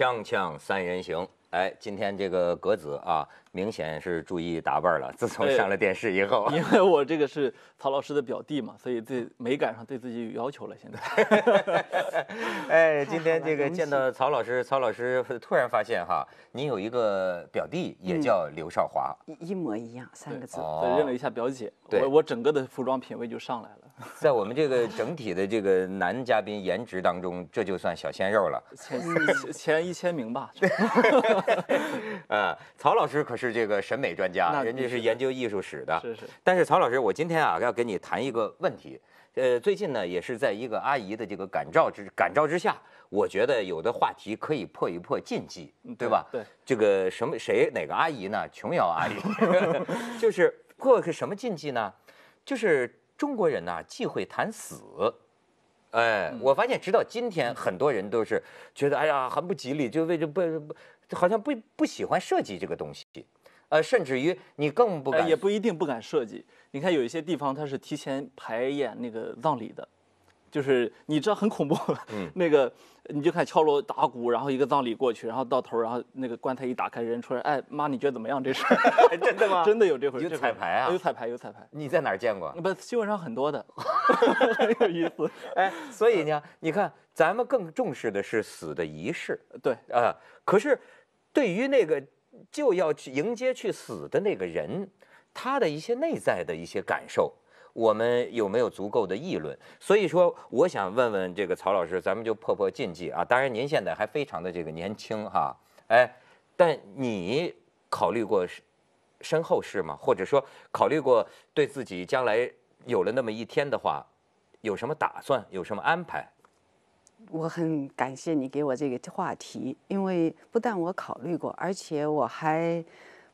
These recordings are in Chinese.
锵锵三人行，哎，今天这个格子啊，明显是注意打扮了。自从上了电视以后，因为我这个是曹老师的表弟嘛，所以对美感上对自己有要求了。现在，哎，今天这个见到 曹老师，曹老师突然发现哈，您有一个表弟也叫刘少华，一模一样，三个字，认了一下表姐，我我整个的服装品味就上来了。在我们这个整体的这个男嘉宾颜值当中，这就算小鲜肉了，前前一千名吧。对。嗯，曹老师可是这个审美专家，人家是研究艺术史的。是是。但是曹老师，我今天啊要跟你谈一个问题。呃，最近呢也是在一个阿姨的这个感召之感召之下，我觉得有的话题可以破一破禁忌，对吧？对。这个什么谁哪个阿姨呢？琼瑶阿姨。就是破个什么禁忌呢？就是。中国人呐忌讳谈死，哎，我发现直到今天，很多人都是觉得哎呀很不吉利，就为不不好像不不喜欢设计这个东西，呃，甚至于你更不敢，也不一定不敢设计。你看有一些地方，他是提前排演那个葬礼的。就是你知道很恐怖，嗯，那个你就看敲锣打鼓，然后一个葬礼过去，然后到头，然后那个棺材一打开，人出来，哎，妈，你觉得怎么样？这事 真的吗？真的有这回事？有彩排啊？有彩排，有彩排。你在哪儿见过？不，新闻上很多的，很有意思。哎，所以呢，你看，咱们更重视的是死的仪式，对啊。可是，对于那个就要去迎接去死的那个人，他的一些内在的一些感受。我们有没有足够的议论？所以说，我想问问这个曹老师，咱们就破破禁忌啊！当然，您现在还非常的这个年轻哈，哎，但你考虑过身后事吗？或者说，考虑过对自己将来有了那么一天的话，有什么打算，有什么安排？我很感谢你给我这个话题，因为不但我考虑过，而且我还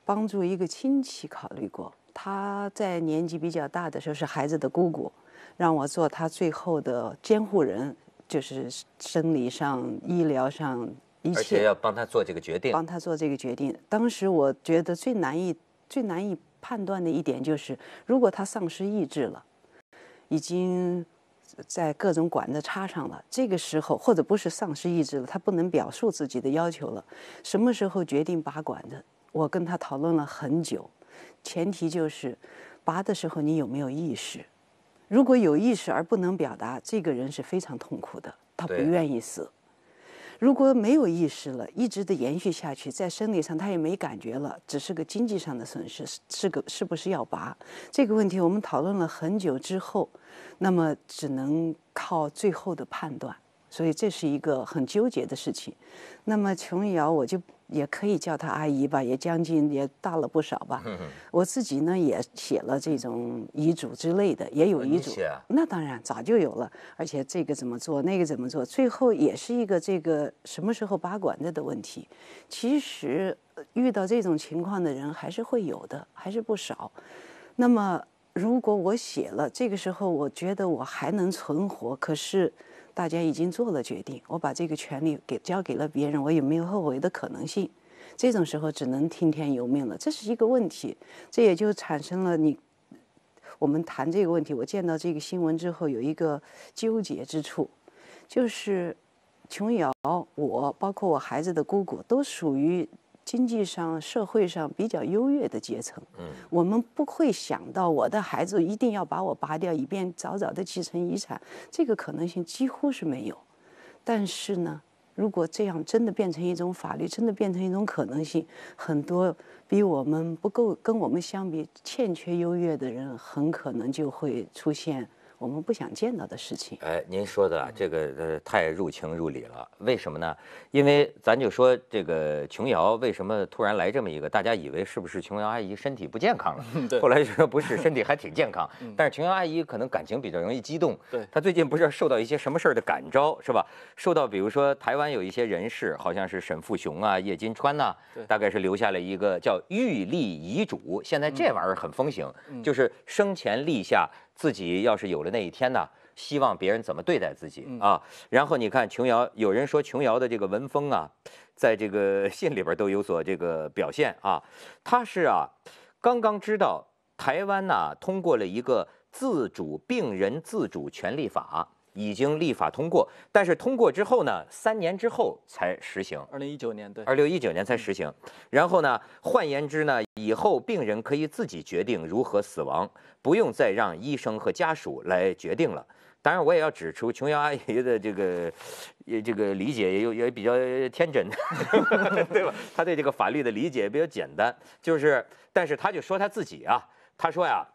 帮助一个亲戚考虑过。他在年纪比较大的时候是孩子的姑姑，让我做他最后的监护人，就是生理上、医疗上一切，而且要帮他做这个决定，帮他做这个决定。当时我觉得最难以、最难以判断的一点就是，如果他丧失意志了，已经在各种管子插上了，这个时候或者不是丧失意志了，他不能表述自己的要求了，什么时候决定拔管子？我跟他讨论了很久。前提就是，拔的时候你有没有意识？如果有意识而不能表达，这个人是非常痛苦的，他不愿意死。如果没有意识了，一直的延续下去，在生理上他也没感觉了，只是个经济上的损失，是个是不是要拔？这个问题我们讨论了很久之后，那么只能靠最后的判断。所以这是一个很纠结的事情。那么琼瑶，我就。也可以叫她阿姨吧，也将近也大了不少吧。我自己呢也写了这种遗嘱之类的，也有遗嘱。那当然早就有了，而且这个怎么做，那个怎么做，最后也是一个这个什么时候拔管子的问题。其实遇到这种情况的人还是会有的，还是不少。那么如果我写了，这个时候我觉得我还能存活，可是。大家已经做了决定，我把这个权利给交给了别人，我也没有后悔的可能性。这种时候只能听天由命了，这是一个问题。这也就产生了你，我们谈这个问题。我见到这个新闻之后，有一个纠结之处，就是琼瑶、我，包括我孩子的姑姑，都属于。经济上、社会上比较优越的阶层，我们不会想到我的孩子一定要把我拔掉，以便早早的继承遗产。这个可能性几乎是没有。但是呢，如果这样真的变成一种法律，真的变成一种可能性，很多比我们不够、跟我们相比欠缺优越的人，很可能就会出现。我们不想见到的事情。哎，您说的这个呃太入情入理了。为什么呢？因为咱就说这个琼瑶为什么突然来这么一个？大家以为是不是琼瑶阿姨身体不健康了？后来就说不是，身体还挺健康。但是琼瑶阿姨可能感情比较容易激动。对，她最近不是受到一些什么事儿的感召，是吧？受到比如说台湾有一些人士，好像是沈富雄啊、叶金川呐，大概是留下了一个叫玉立遗嘱。现在这玩意儿很风行，就是生前立下。自己要是有了那一天呢，希望别人怎么对待自己啊？然后你看琼瑶，有人说琼瑶的这个文风啊，在这个信里边都有所这个表现啊。他是啊，刚刚知道台湾呢通过了一个自主病人自主权利法，已经立法通过，但是通过之后呢，三年之后才实行。二零一九年对。二零一九年才实行，然后呢，换言之呢。以后病人可以自己决定如何死亡，不用再让医生和家属来决定了。当然，我也要指出，琼瑶阿姨的这个，也这个理解也有也比较天真，对吧？她对这个法律的理解也比较简单，就是，但是她就说她自己啊，她说呀。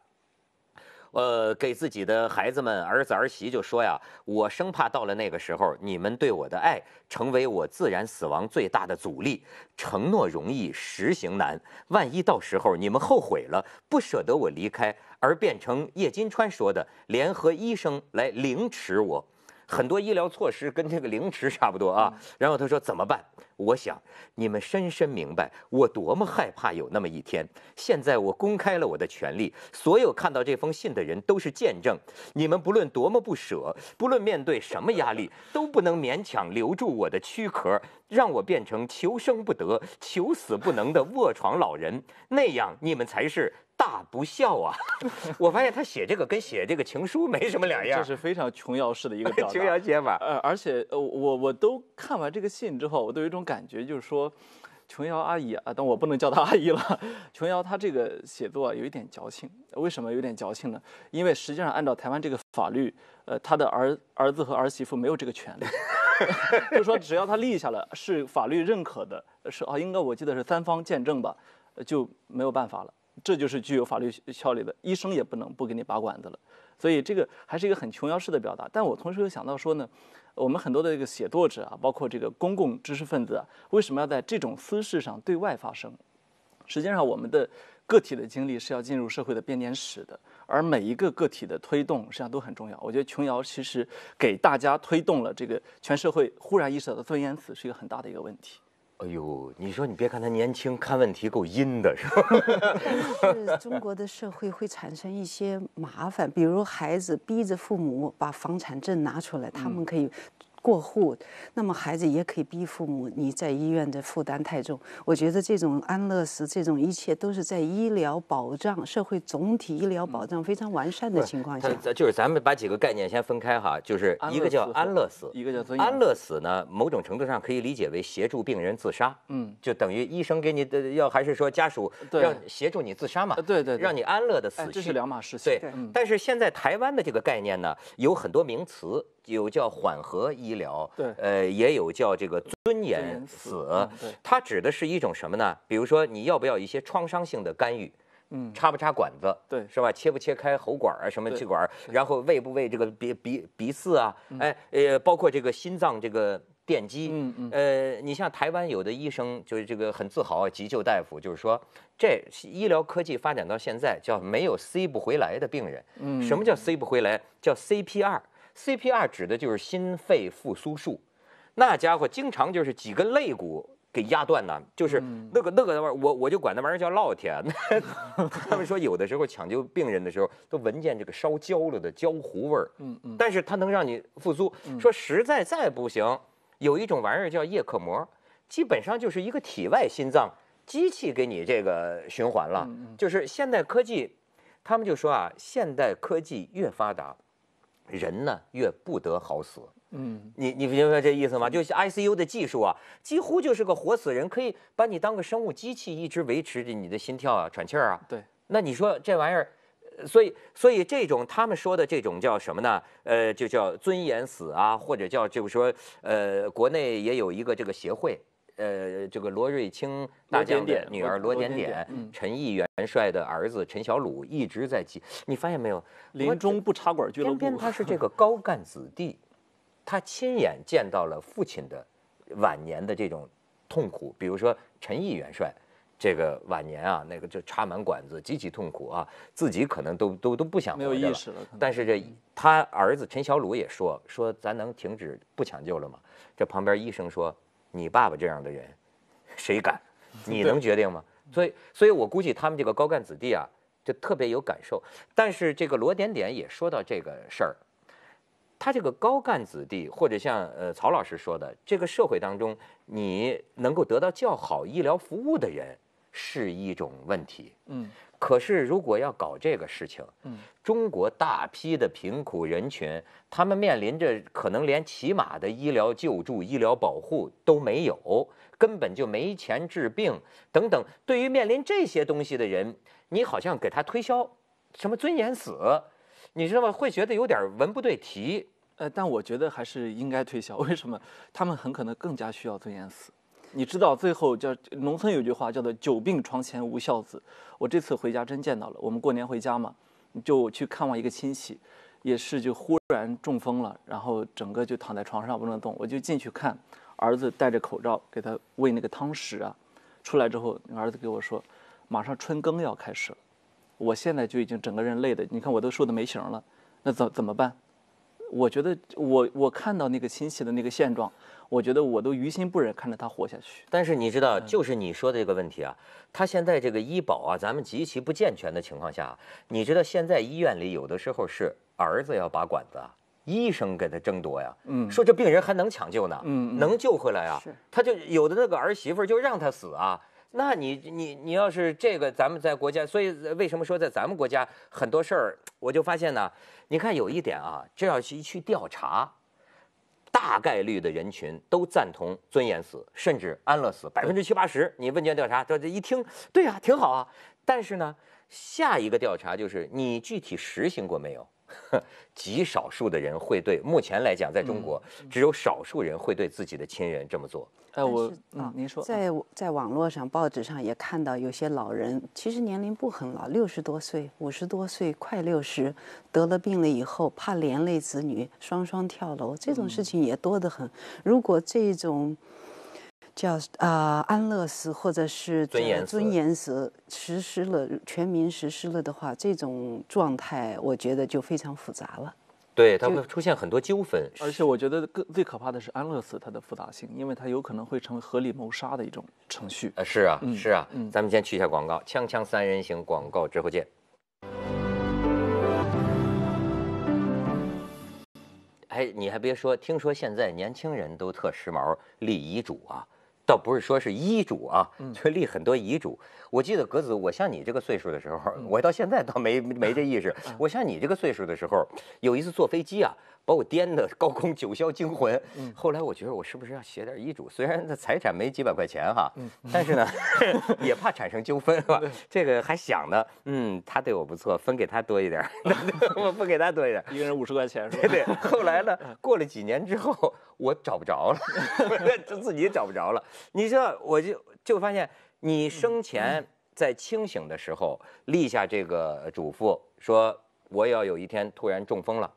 呃，给自己的孩子们、儿子、儿媳就说呀，我生怕到了那个时候，你们对我的爱成为我自然死亡最大的阻力。承诺容易，实行难。万一到时候你们后悔了，不舍得我离开，而变成叶金川说的联合医生来凌迟我。很多医疗措施跟这个凌迟差不多啊。然后他说怎么办？我想你们深深明白我多么害怕有那么一天。现在我公开了我的权利，所有看到这封信的人都是见证。你们不论多么不舍，不论面对什么压力，都不能勉强留住我的躯壳，让我变成求生不得、求死不能的卧床老人。那样你们才是。大不孝啊！我发现他写这个跟写这个情书没什么两样，这是非常琼瑶式的一个表达。琼瑶写法，呃，而且我我都看完这个信之后，我都有一种感觉，就是说，琼瑶阿姨啊，但我不能叫她阿姨了。琼瑶她这个写作啊，有一点矫情。为什么有点矫情呢？因为实际上按照台湾这个法律，呃，她的儿儿子和儿媳妇没有这个权利，就是说只要她立下了，是法律认可的，是啊，应该我记得是三方见证吧，就没有办法了。这就是具有法律效力的，医生也不能不给你拔管子了。所以这个还是一个很琼瑶式的表达。但我同时又想到说呢，我们很多的这个写作者啊，包括这个公共知识分子啊，为什么要在这种私事上对外发声？实际上，我们的个体的经历是要进入社会的编年史的，而每一个个体的推动实际上都很重要。我觉得琼瑶其实给大家推动了这个全社会忽然意识到的尊严死是一个很大的一个问题。哎呦，你说你别看他年轻，看问题够阴的，是吧？但是 中国的社会会产生一些麻烦，比如孩子逼着父母把房产证拿出来，他们可以。过户，那么孩子也可以逼父母。你在医院的负担太重，我觉得这种安乐死，这种一切都是在医疗保障、社会总体医疗保障非常完善的情况下。就是咱们把几个概念先分开哈，就是一个叫安乐死，一个叫安乐死呢。某种程度上可以理解为协助病人自杀，嗯，就等于医生给你的要还是说家属让协助你自杀嘛？对对，让你安乐的死去，这是两码事。对，但是现在台湾的这个概念呢，有很多名词。有叫缓和医疗，对，呃，也有叫这个尊严死，它指的是一种什么呢？比如说你要不要一些创伤性的干预，嗯，插不插管子，对，是吧？切不切开喉管啊，什么气管？然后喂不喂这个鼻鼻鼻饲啊？哎，呃，包括这个心脏这个电击。嗯呃，你像台湾有的医生就是这个很自豪，急救大夫就是说，这医疗科技发展到现在，叫没有塞不回来的病人。嗯，什么叫塞不回来？叫 CPR。CPR 指的就是心肺复苏术，那家伙经常就是几根肋骨给压断呢，就是那个那个玩意儿，我我就管那玩意儿叫烙铁。他们说有的时候抢救病人的时候都闻见这个烧焦了的焦糊味儿。嗯嗯。但是它能让你复苏。说实在再不行，有一种玩意儿叫叶克膜，基本上就是一个体外心脏机器给你这个循环了。就是现代科技，他们就说啊，现代科技越发达。人呢越不得好死，嗯，你你不明白这意思吗？就是 ICU 的技术啊，几乎就是个活死人，可以把你当个生物机器，一直维持着你的心跳啊、喘气儿啊。对，那你说这玩意儿，所以所以这种他们说的这种叫什么呢？呃，就叫尊严死啊，或者叫就是说，呃，国内也有一个这个协会。呃，这个罗瑞卿大将的女儿罗点点，陈毅元帅的儿子陈小鲁一直在记。你发现没有，临终不插管儿，偏偏他是这 个高干子弟，他亲眼见到了父亲的晚年的这种痛苦。比如说陈毅元帅这个晚年啊，那个就插满管子，极其痛苦啊，自己可能都都都不想没有意识了。但是这他儿子陈小鲁也说说，咱能停止不抢救了吗？这旁边医生说。你爸爸这样的人，谁敢？你能决定吗？所以，所以我估计他们这个高干子弟啊，就特别有感受。但是这个罗点点也说到这个事儿，他这个高干子弟，或者像呃曹老师说的，这个社会当中，你能够得到较好医疗服务的人是一种问题。嗯。可是，如果要搞这个事情，嗯，中国大批的贫苦人群，他们面临着可能连起码的医疗救助、医疗保护都没有，根本就没钱治病等等。对于面临这些东西的人，你好像给他推销什么尊严死，你知道吗？会觉得有点文不对题。呃，但我觉得还是应该推销。为什么？他们很可能更加需要尊严死。你知道最后叫农村有句话叫做“久病床前无孝子”，我这次回家真见到了。我们过年回家嘛，就去看望一个亲戚，也是就忽然中风了，然后整个就躺在床上不能动。我就进去看，儿子戴着口罩给他喂那个汤食啊。出来之后，儿子给我说：“马上春耕要开始了，我现在就已经整个人累的，你看我都瘦的没形了。那怎怎么办？我觉得我我看到那个亲戚的那个现状。”我觉得我都于心不忍看着他活下去。但是你知道，就是你说的这个问题啊，他现在这个医保啊，咱们极其不健全的情况下，你知道现在医院里有的时候是儿子要拔管子，医生给他争夺呀，嗯，说这病人还能抢救呢，嗯，能救回来啊，他就有的那个儿媳妇就让他死啊。那你你你要是这个，咱们在国家，所以为什么说在咱们国家很多事儿，我就发现呢，你看有一点啊，这要去去调查。大概率的人群都赞同尊严死，甚至安乐死，百分之七八十。你问卷调查，这这一听，对啊，挺好啊。但是呢，下一个调查就是你具体实行过没有？极少数的人会对，目前来讲，在中国只有少数人会对自己的亲人这么做。哎，我嗯，您说，在在网络上、报纸上也看到有些老人，其实年龄不很老，六十多岁、五十多岁，快六十，得了病了以后，怕连累子女，双双跳楼，这种事情也多得很。如果这种叫啊安乐死或者是尊严尊严死实施了，全民实施了的话，这种状态，我觉得就非常复杂了。对，它会出现很多纠纷，而且我觉得更最可怕的是安乐死它的复杂性，因为它有可能会成为合理谋杀的一种程序。呃，是啊，是啊，咱们先去一下广告，《锵锵三人行》广告之后见。哎，你还别说，听说现在年轻人都特时髦立遗嘱啊。倒不是说是遗嘱啊，就立很多遗嘱。我记得格子，我像你这个岁数的时候，我到现在倒没没这意识。我像你这个岁数的时候，有一次坐飞机啊。把我颠得高空九霄惊魂。后来我觉得我是不是要写点遗嘱？虽然他财产没几百块钱哈，但是呢，也怕产生纠纷，是吧？这个还想呢。嗯，他对我不错，分给他多一点。对，我不给他多一点，一个人五十块钱。对对。后来呢？过了几年之后，我找不着了，就自己找不着了。你知道，我就就发现，你生前在清醒的时候立下这个嘱咐，说我要有一天突然中风了。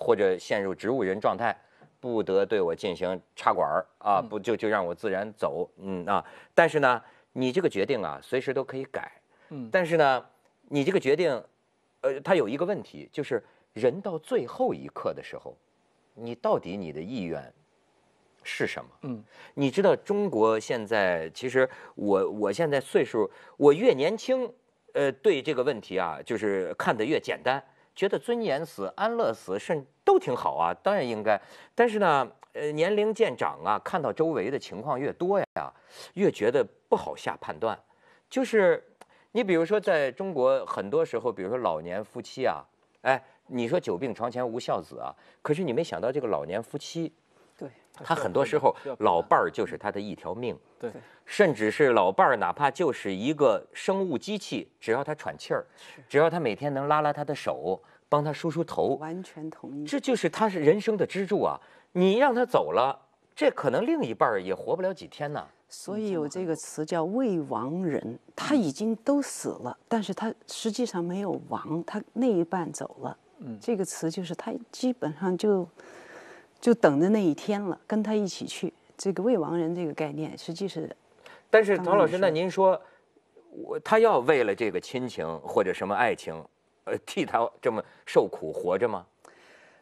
或者陷入植物人状态，不得对我进行插管啊，不就就让我自然走，嗯啊。但是呢，你这个决定啊，随时都可以改，嗯。但是呢，你这个决定，呃，它有一个问题，就是人到最后一刻的时候，你到底你的意愿是什么？嗯，你知道中国现在，其实我我现在岁数，我越年轻，呃，对这个问题啊，就是看得越简单。觉得尊严死、安乐死，甚都挺好啊，当然应该。但是呢，呃，年龄渐长啊，看到周围的情况越多呀呀，越觉得不好下判断。就是，你比如说，在中国，很多时候，比如说老年夫妻啊，哎，你说“久病床前无孝子”啊，可是你没想到这个老年夫妻。对，他很多时候老伴儿就是他的一条命，对，甚至是老伴儿，哪怕就是一个生物机器，只要他喘气儿，只要他每天能拉拉他的手，帮他梳梳头，完全同意，这就是他是人生的支柱啊。你让他走了，这可能另一半儿也活不了几天呢。所以有这个词叫未亡人，他已经都死了，但是他实际上没有亡，他那一半走了。嗯，这个词就是他基本上就。就等着那一天了，跟他一起去。这个“未亡人”这个概念，实际是……但是唐老师，那您说，我他要为了这个亲情或者什么爱情，呃，替他这么受苦活着吗？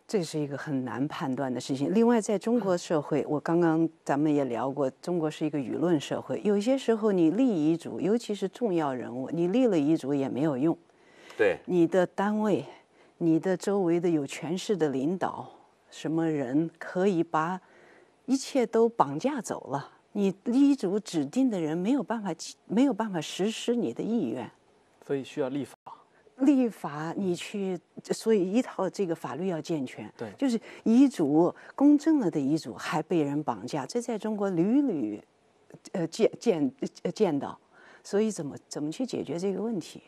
这是一个很难判断的事情。另外，在中国社会，我刚刚咱们也聊过，中国是一个舆论社会。有些时候，你立遗嘱，尤其是重要人物，你立了遗嘱也没有用。对。你的单位，你的周围的有权势的领导。什么人可以把一切都绑架走了？你遗嘱指定的人没有办法，没有办法实施你的意愿，所以需要立法。立法，你去，所以一套这个法律要健全。对，就是遗嘱公证了的遗嘱还被人绑架，这在中国屡屡呃见见见到，所以怎么怎么去解决这个问题？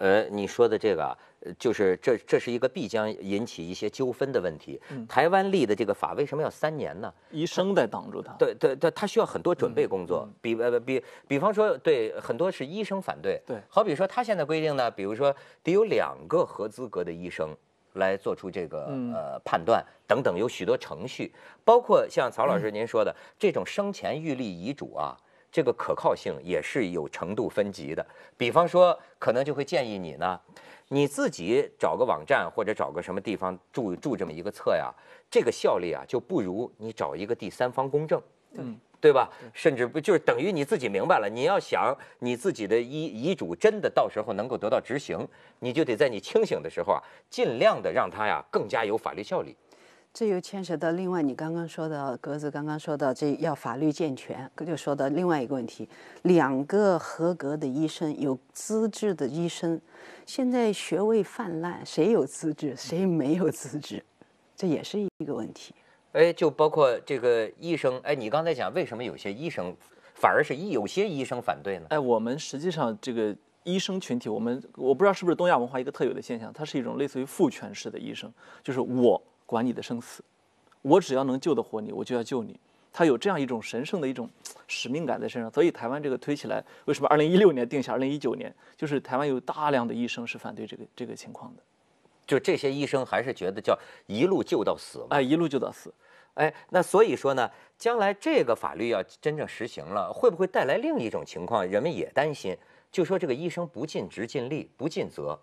呃，你说的这个，就是这这是一个必将引起一些纠纷的问题。台湾立的这个法为什么要三年呢？医生在挡住他。对对对，他需要很多准备工作，比呃比比方说，对很多是医生反对。对，好比说他现在规定呢，比如说得有两个合资格的医生来做出这个呃判断等等，有许多程序，包括像曹老师您说的这种生前预立遗嘱啊。这个可靠性也是有程度分级的，比方说，可能就会建议你呢，你自己找个网站或者找个什么地方注注这么一个册呀，这个效力啊就不如你找一个第三方公证，对对吧？甚至不就是等于你自己明白了，你要想你自己的遗遗嘱真的到时候能够得到执行，你就得在你清醒的时候啊，尽量的让它呀更加有法律效力。这又牵涉到另外你刚刚说的格子，刚刚说到这要法律健全，就说到另外一个问题：两个合格的医生，有资质的医生，现在学位泛滥，谁有资质，谁没有资质，这也是一个问题。哎，就包括这个医生，哎，你刚才讲为什么有些医生，反而是有些医生反对呢？哎，我们实际上这个医生群体，我们我不知道是不是东亚文化一个特有的现象，它是一种类似于父权式的医生，就是我。管你的生死，我只要能救得活你，我就要救你。他有这样一种神圣的一种使命感在身上，所以台湾这个推起来，为什么二零一六年定下二零一九年？就是台湾有大量的医生是反对这个这个情况的，就这些医生还是觉得叫一路救到死。哎，一路救到死。哎，那所以说呢，将来这个法律要真正实行了，会不会带来另一种情况？人们也担心，就说这个医生不尽职尽力，不尽责。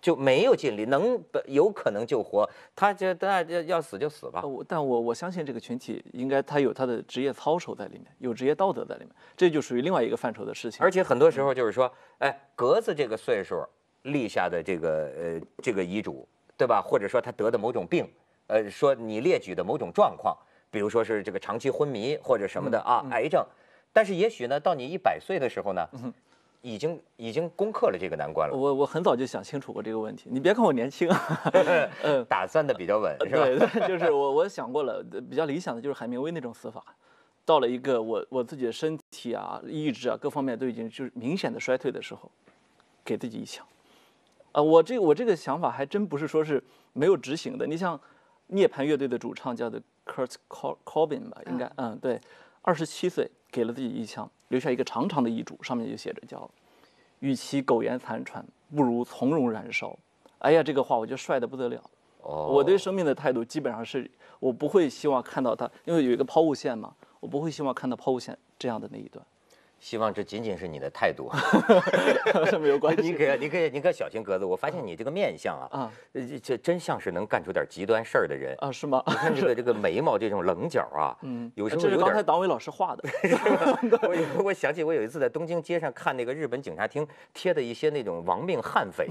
就没有尽力，能有可能救活他，就大家要要死就死吧。但我我相信这个群体应该他有他的职业操守在里面，有职业道德在里面，这就属于另外一个范畴的事情。而且很多时候就是说，哎，格子这个岁数立下的这个呃这个遗嘱，对吧？或者说他得的某种病，呃，说你列举的某种状况，比如说是这个长期昏迷或者什么的啊，癌症。但是也许呢，到你一百岁的时候呢？已经已经攻克了这个难关了。我我很早就想清楚过这个问题。你别看我年轻，嗯，打算的比较稳，是吧？对，就是我我想过了，比较理想的就是海明威那种死法，到了一个我我自己的身体啊、意志啊各方面都已经就是明显的衰退的时候，给自己一枪。啊，我这我这个想法还真不是说是没有执行的。你像涅槃乐队的主唱叫做 Kurt Cobain 吧，应该，嗯，对，二十七岁给了自己一枪。留下一个长长的遗嘱，上面就写着叫：“与其苟延残喘，不如从容燃烧。”哎呀，这个话我就帅的不得了。我对生命的态度基本上是，我不会希望看到它，因为有一个抛物线嘛，我不会希望看到抛物线这样的那一段。希望这仅仅是你的态度，没有关系。你可您看，您看，小心格子，我发现你这个面相啊，啊，这真像是能干出点极端事儿的人啊，是吗？你看这个这个眉毛这种棱角啊，嗯，有时候有这是刚才党委老师画的。我我想起我有一次在东京街上看那个日本警察厅贴的一些那种亡命悍匪，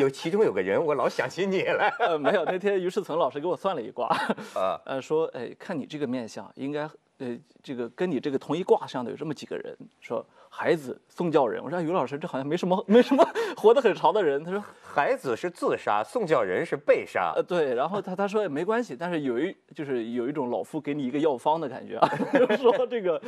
有其中有个人我老想起你来。没有，那天于世存老师给我算了一卦，啊，呃，说，哎，看你这个面相，应该。呃，这个跟你这个同一卦象的有这么几个人，说孩子宋教仁。我说于老师，这好像没什么没什么 活得很长的人。他说孩子是自杀，宋教仁是被杀。呃，对。然后他他说没关系，但是有一就是有一种老夫给你一个药方的感觉啊，说这个，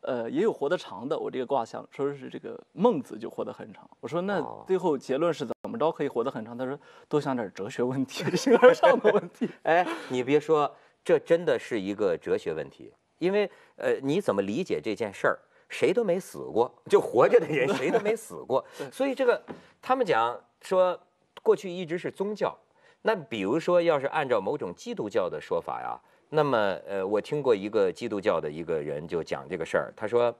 呃，也有活得长的。我这个卦象说是这个孟子就活得很长。我说那最后结论是怎么着可以活得很长？他说多想点哲学问题，形而上的问题。哎，你别说，这真的是一个哲学问题。因为呃，你怎么理解这件事儿？谁都没死过，就活着的人谁都没死过。所以这个，他们讲说，过去一直是宗教。那比如说，要是按照某种基督教的说法呀，那么呃，我听过一个基督教的一个人就讲这个事儿，他说，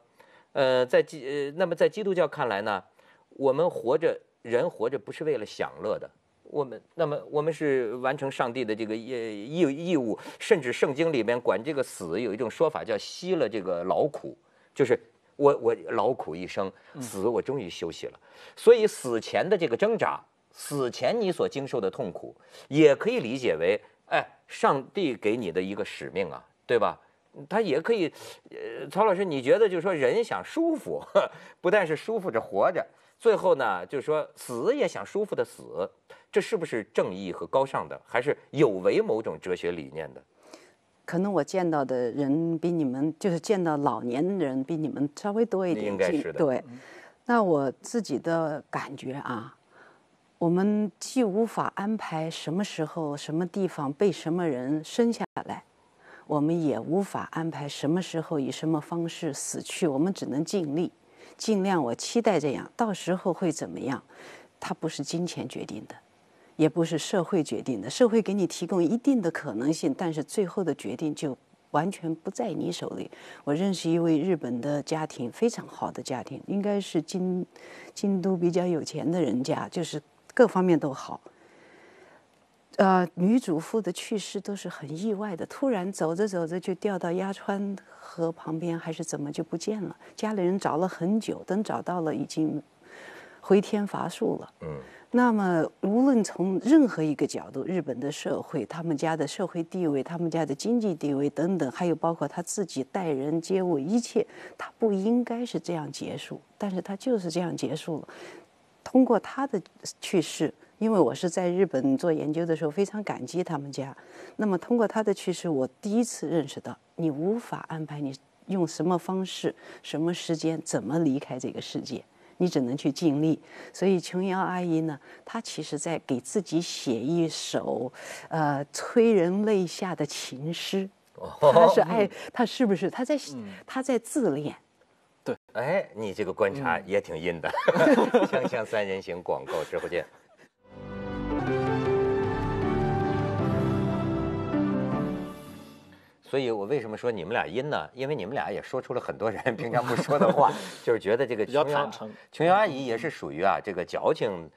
呃，在基呃，那么在基督教看来呢，我们活着人活着不是为了享乐的。我们那么我们是完成上帝的这个义义义务，甚至圣经里面管这个死有一种说法叫吸了这个劳苦，就是我我劳苦一生，死我终于休息了。所以死前的这个挣扎，死前你所经受的痛苦，也可以理解为哎，上帝给你的一个使命啊，对吧？他也可以，曹老师，你觉得就是说人想舒服，不但是舒服着活着，最后呢，就是说死也想舒服的死。这是不是正义和高尚的，还是有违某种哲学理念的？可能我见到的人比你们，就是见到老年人比你们稍微多一点。应该是的。对，那我自己的感觉啊，我们既无法安排什么时候、什么地方被什么人生下来，我们也无法安排什么时候以什么方式死去，我们只能尽力，尽量。我期待这样，到时候会怎么样？它不是金钱决定的。也不是社会决定的，社会给你提供一定的可能性，但是最后的决定就完全不在你手里。我认识一位日本的家庭，非常好的家庭，应该是京京都比较有钱的人家，就是各方面都好。呃，女主妇的去世都是很意外的，突然走着走着就掉到鸭川河旁边，还是怎么就不见了？家里人找了很久，等找到了，已经回天乏术了。嗯。那么，无论从任何一个角度，日本的社会、他们家的社会地位、他们家的经济地位等等，还有包括他自己待人接物，一切，他不应该是这样结束，但是他就是这样结束了。通过他的去世，因为我是在日本做研究的时候非常感激他们家，那么通过他的去世，我第一次认识到，你无法安排你用什么方式、什么时间、怎么离开这个世界。你只能去尽力，所以琼瑶阿姨呢，她其实在给自己写一首，呃，催人泪下的情诗。她是 爱，她是不是她在，她在自恋？对。哎，你这个观察也挺阴的。锵锵三人行，广告直播间。所以，我为什么说你们俩阴呢？因为你们俩也说出了很多人平常不说的话，就是觉得这个琼瑶，琼瑶阿姨也是属于啊，这个矫情，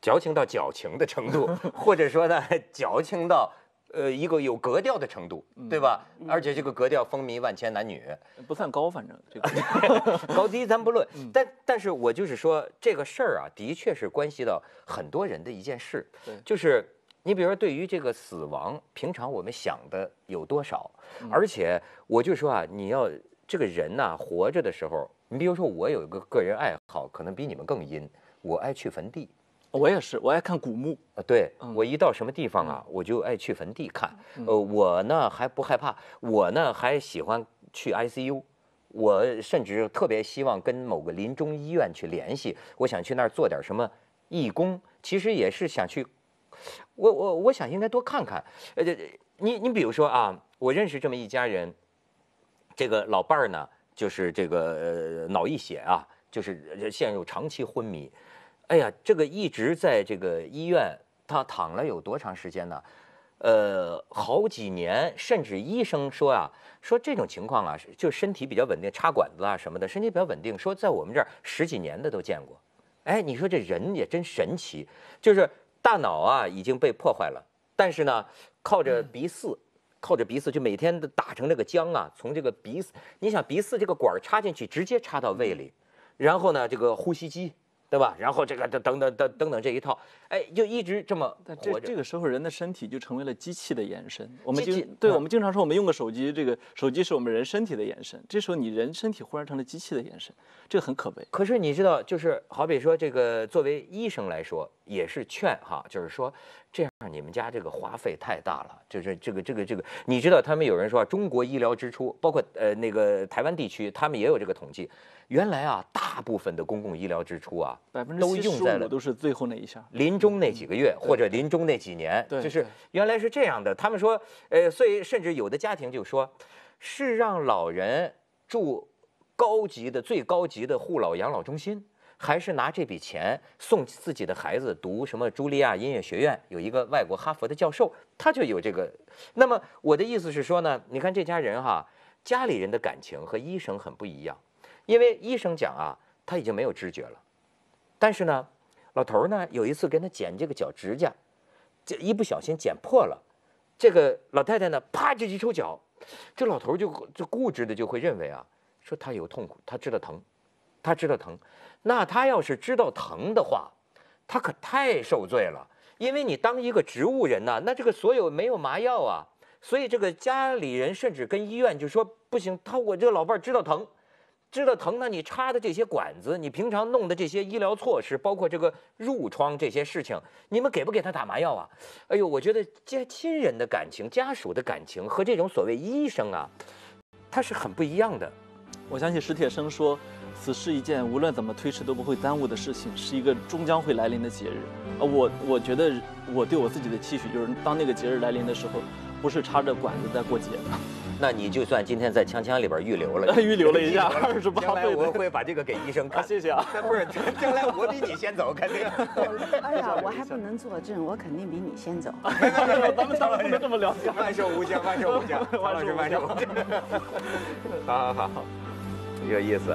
矫情到矫情的程度，或者说呢，矫情到呃一个有格调的程度，对吧？而且这个格调风靡万千男女，不算高，反正这个 高低咱不论。但但是我就是说，这个事儿啊，的确是关系到很多人的一件事，就是。你比如说，对于这个死亡，平常我们想的有多少？而且我就说啊，你要这个人呐，活着的时候，你比如说我有一个个人爱好，可能比你们更阴，我爱去坟地。我也是，我爱看古墓啊。对，我一到什么地方啊，我就爱去坟地看。呃，我呢还不害怕，我呢还喜欢去 ICU，我甚至特别希望跟某个临终医院去联系，我想去那儿做点什么义工，其实也是想去。我我我想应该多看看，呃，你你比如说啊，我认识这么一家人，这个老伴儿呢，就是这个呃脑溢血啊，就是陷入长期昏迷，哎呀，这个一直在这个医院，他躺了有多长时间呢？呃，好几年，甚至医生说啊，说这种情况啊，就身体比较稳定，插管子啊什么的，身体比较稳定，说在我们这儿十几年的都见过，哎，你说这人也真神奇，就是。大脑啊已经被破坏了，但是呢，靠着鼻饲，靠着鼻饲就每天打成这个浆啊，从这个鼻，你想鼻饲这个管插进去，直接插到胃里，然后呢，这个呼吸机。对吧？然后这个等等等等等这一套，哎，就一直这么。这这个时候，人的身体就成为了机器的延伸。我们经对，我们经常说，我们用个手机，这个手机是我们人身体的延伸。这时候，你人身体忽然成了机器的延伸，这个很可悲。可是你知道，就是好比说，这个作为医生来说，也是劝哈，就是说这样。你们家这个花费太大了，就是这个这个这个，你知道他们有人说啊，中国医疗支出，包括呃那个台湾地区，他们也有这个统计。原来啊，大部分的公共医疗支出啊，百分之七十五都是最后那一下，临终那几个月或者临终那几年，就是原来是这样的。他们说，呃，所以甚至有的家庭就说，是让老人住高级的、最高级的护老养老中心。还是拿这笔钱送自己的孩子读什么茱莉亚音乐学院？有一个外国哈佛的教授，他就有这个。那么我的意思是说呢，你看这家人哈，家里人的感情和医生很不一样，因为医生讲啊，他已经没有知觉了。但是呢，老头呢有一次给他剪这个脚指甲，这一不小心剪破了，这个老太太呢啪就一抽脚，这老头就就固执的就会认为啊，说他有痛苦，他知道疼。他知道疼，那他要是知道疼的话，他可太受罪了。因为你当一个植物人呐，那这个所有没有麻药啊，所以这个家里人甚至跟医院就说不行，他我这老伴儿知道疼，知道疼，那你插的这些管子，你平常弄的这些医疗措施，包括这个褥疮这些事情，你们给不给他打麻药啊？哎呦，我觉得家亲人的感情、家属的感情和这种所谓医生啊，他是很不一样的。我想起史铁生说。此是一件无论怎么推迟都不会耽误的事情，是一个终将会来临的节日。呃，我我觉得我对我自己的期许就是，当那个节日来临的时候，不是插着管子在过节 那你就算今天在枪枪里边预留了，预留了一下，二十八岁我会把这个给医生看。谢谢啊！不是，将来我比你先走，肯定。哎呀，我还不能作证，我肯定比你先走。哈哈哈哈不能这么聊，万寿无疆，万寿无疆，万寿无疆。万寿无疆。好好好，有意思。